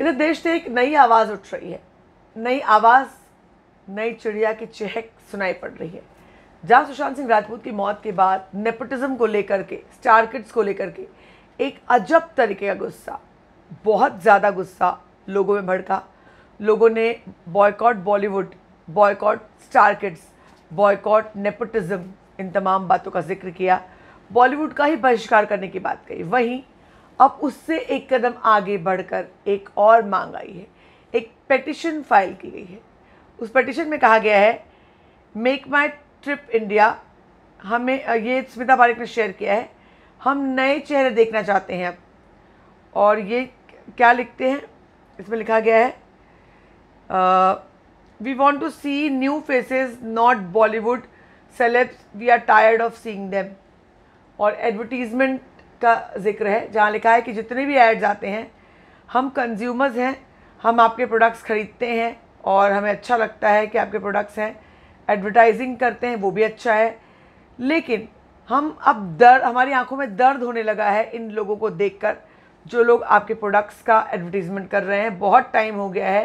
इधर देश से एक नई आवाज़ उठ रही है नई आवाज़ नई चिड़िया की चहक सुनाई पड़ रही है जहाँ सुशांत सिंह राजपूत की मौत के बाद नेपोटिज्म को लेकर के स्टार किड्स को लेकर के एक अजब तरीके का गुस्सा बहुत ज़्यादा गुस्सा लोगों में भड़का लोगों ने boycott Bollywood boycott star kids boycott nepotism इन तमाम बातों का जिक्र किया बॉलीवुड का ही बहिष्कार करने की बात कही वहीं अब उससे एक कदम आगे बढ़कर एक और मांग आई है एक पटिशन फाइल की गई है उस पटिशन में कहा गया है मेक माई ट्रिप इंडिया हमें ये स्मिता पारिक ने शेयर किया है हम नए चेहरे देखना चाहते हैं अब और ये क्या लिखते हैं इसमें लिखा गया है we want to see new faces not Bollywood celebs we are tired of seeing them और एडवर्टीजमेंट का जिक्र है जहाँ लिखा है कि जितने भी एड्स आते हैं हम कंज्यूमर्स हैं हम आपके प्रोडक्ट्स ख़रीदते हैं और हमें अच्छा लगता है कि आपके प्रोडक्ट्स हैं एडवर्टाइजिंग करते हैं वो भी अच्छा है लेकिन हम अब दर्द हमारी आंखों में दर्द होने लगा है इन लोगों को देखकर जो लोग आपके प्रोडक्ट्स का एडवर्टीज़मेंट कर रहे हैं बहुत टाइम हो गया है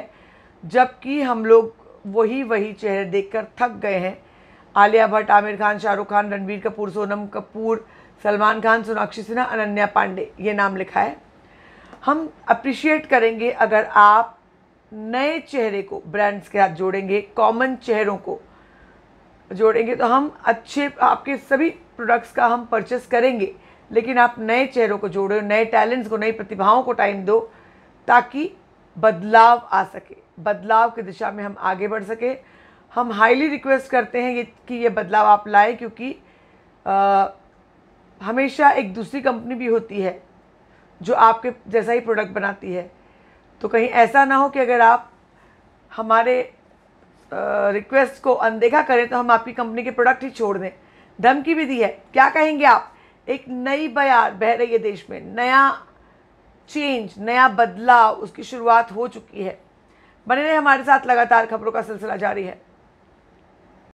जबकि हम लोग वही वही चेहरे देखकर थक गए हैं आलिया भट्ट आमिर खान शाहरुख खान रणबीर कपूर सोनम कपूर सलमान खान सोनाक्षी सिन्हा अनन्या पांडे ये नाम लिखा है हम अप्रिशिएट करेंगे अगर आप नए चेहरे को ब्रांड्स के साथ जोड़ेंगे कॉमन चेहरों को जोड़ेंगे तो हम अच्छे आपके सभी प्रोडक्ट्स का हम परचेस करेंगे लेकिन आप नए चेहरों को जोड़ो नए टैलेंट्स को नई प्रतिभाओं को टाइम दो ताकि बदलाव आ सके बदलाव की दिशा में हम आगे बढ़ सके हम हाईली रिक्वेस्ट करते हैं ये कि ये बदलाव आप लाएं क्योंकि आ, हमेशा एक दूसरी कंपनी भी होती है जो आपके जैसा ही प्रोडक्ट बनाती है तो कहीं ऐसा ना हो कि अगर आप हमारे रिक्वेस्ट को अनदेखा करें तो हम आपकी कंपनी के प्रोडक्ट ही छोड़ दें धमकी भी दी है क्या कहेंगे आप एक नई बयार बह रही है देश में नया चेंज नया बदलाव उसकी शुरुआत हो चुकी है बने रहे हमारे साथ लगातार खबरों का सिलसिला जारी है